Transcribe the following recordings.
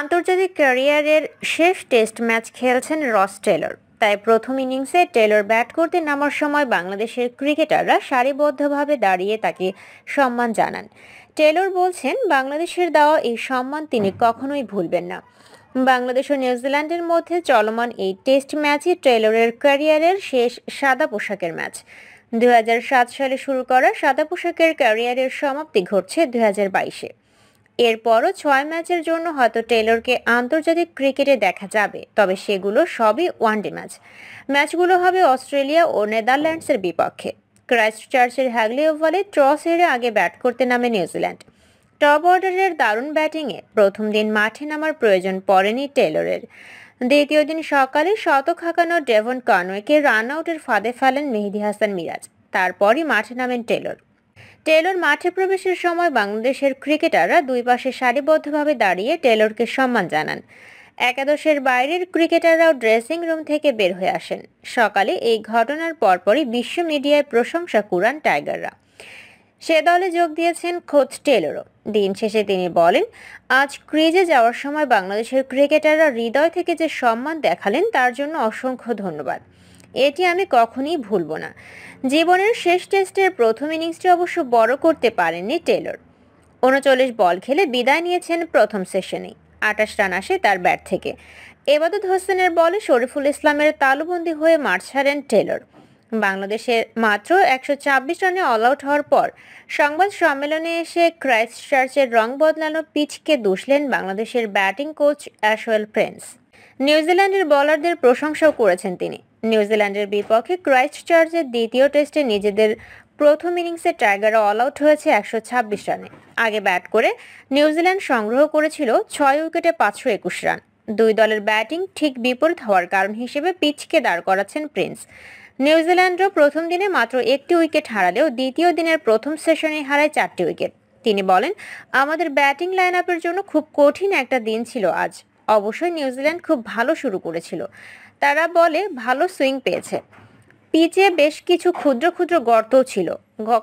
আন্তর্জাতিক ক্যারিয়ারের শেষ টেস্ট ম্যাচ খেলছেন রস টেলর তাই প্রথম ইনিংসে টেলর ব্যাট করতে নামার সময় বাংলাদেশের ক্রিকেটাররা সারিবদ্ধভাবে দাঁড়িয়ে তাকে সম্মান জানান টেলর বলছেন বাংলাদেশের দেওয়া এই সম্মান তিনি কখনোই ভুলবেন না বাংলাদেশ ও নিউজিল্যান্ডের মধ্যে চলমান এই টেস্ট ম্যাচই টেলরের ক্যারিয়ারের শেষ সাদা পোশাকের ম্যাচ দু সালে শুরু করা সাদা পোশাকের ক্যারিয়ারের সমাপ্তি ঘটছে দু হাজার বাইশে এরপরও ছয় ম্যাচের জন্য হয়তো টেলরকে আন্তর্জাতিক ক্রিকেটে দেখা যাবে তবে সেগুলো সবই ওয়ানডে ম্যাচ ম্যাচগুলো হবে অস্ট্রেলিয়া ও নেদারল্যান্ডসের বিপক্ষে ক্রাইস্ট চার্চের হ্যাগলি ওভালে টস হেরে আগে ব্যাট করতে নামে নিউজিল্যান্ড টপ অর্ডারের দারুণ ব্যাটিংয়ে প্রথম দিন মাঠে নামার প্রয়োজন পড়েনি টেলরের দ্বিতীয় দিন সকালে শতক হাঁকানো ডেভন কনওয়েকে রান আউটের ফাঁদে ফেলেন মেহেদি হাসান মিরাজ তারপরই মাঠে নামেন টেলর টেলর মাঠে প্রবেশের সময় বাংলাদেশের ক্রিকেটাররা দুই পাশে সারিবদ্ধভাবে দাঁড়িয়ে টেলরকে সম্মান জানান একাদশের বাইরের ক্রিকেটাররাও ড্রেসিং রুম থেকে বের হয়ে আসেন সকালে এই ঘটনার পরপরই বিশ্ব মিডিয়ায় প্রশংসা কুরান টাইগাররা সে দলে যোগ দিয়েছেন খোদ টেলরও দিন শেষে তিনি বলেন আজ ক্রিজে যাওয়ার সময় বাংলাদেশের ক্রিকেটাররা হৃদয় থেকে যে সম্মান দেখালেন তার জন্য অসংখ্য ধন্যবাদ এটি আমি কখনই ভুলব না জীবনের শেষ টেস্টের প্রথম ইনিংসটি অবশ্য বড় করতে পারেননি টেলর উনচল্লিশ বল খেলে বিদায় নিয়েছেন প্রথম সেশনেই আটাশ রান আসে তার ব্যাট থেকে এবাদত হোসেনের বলে শরীফুল ইসলামের তালুবন্দি হয়ে মাঠ ছাড়েন টেলর বাংলাদেশের মাত্র একশো রানে অল আউট হওয়ার পর সংবাদ সম্মেলনে এসে ক্রাইস্ট চার্চের রং বদলানো পিচকে দুষলেন বাংলাদেশের ব্যাটিং কোচ অ্যাশওয়েল প্রেন্স নিউজিল্যান্ডের বলারদের প্রশংসাও করেছেন তিনি নিউজিল্যান্ডের বিপক্ষে ক্রাইস্ট চার্চের দ্বিতীয় টেস্টে নিজেদের প্রথম ইনিংসে টাইগার অল আউট হয়েছে একশো ছাব্বিশ রানে আগে ব্যাট করে নিউজিল্যান্ড সংগ্রহ করেছিল ছয় উইকেটে পাঁচশো একুশ রান দুই দলের ব্যাটিং ঠিক বিপরীত হওয়ার কারণ হিসেবে পিচকে দাঁড় করাচ্ছেন প্রিন্স নিউজিল্যান্ডও প্রথম দিনে মাত্র একটি উইকেট হারালেও দ্বিতীয় দিনের প্রথম সেশনে হারায় চারটি উইকেট তিনি বলেন আমাদের ব্যাটিং লাইন আপের জন্য খুব কঠিন একটা দিন ছিল আজ অবশ্যই নিউজিল্যান্ড খুব ভালো শুরু করেছিল তারা বলে ভালো সুইং পেয়েছে পিচে বেশ কিছু ক্ষুদ্র ক্ষুদ্র গর্তও ছিল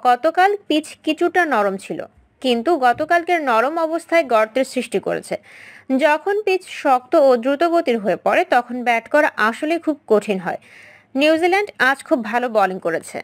গতকাল পিচ কিছুটা নরম ছিল কিন্তু গতকালকের নরম অবস্থায় গর্তের সৃষ্টি করেছে যখন পিচ শক্ত ও দ্রুতগতির হয়ে পড়ে তখন ব্যাট করা আসলে খুব কঠিন হয় নিউজিল্যান্ড আজ খুব ভালো বোলিং করেছে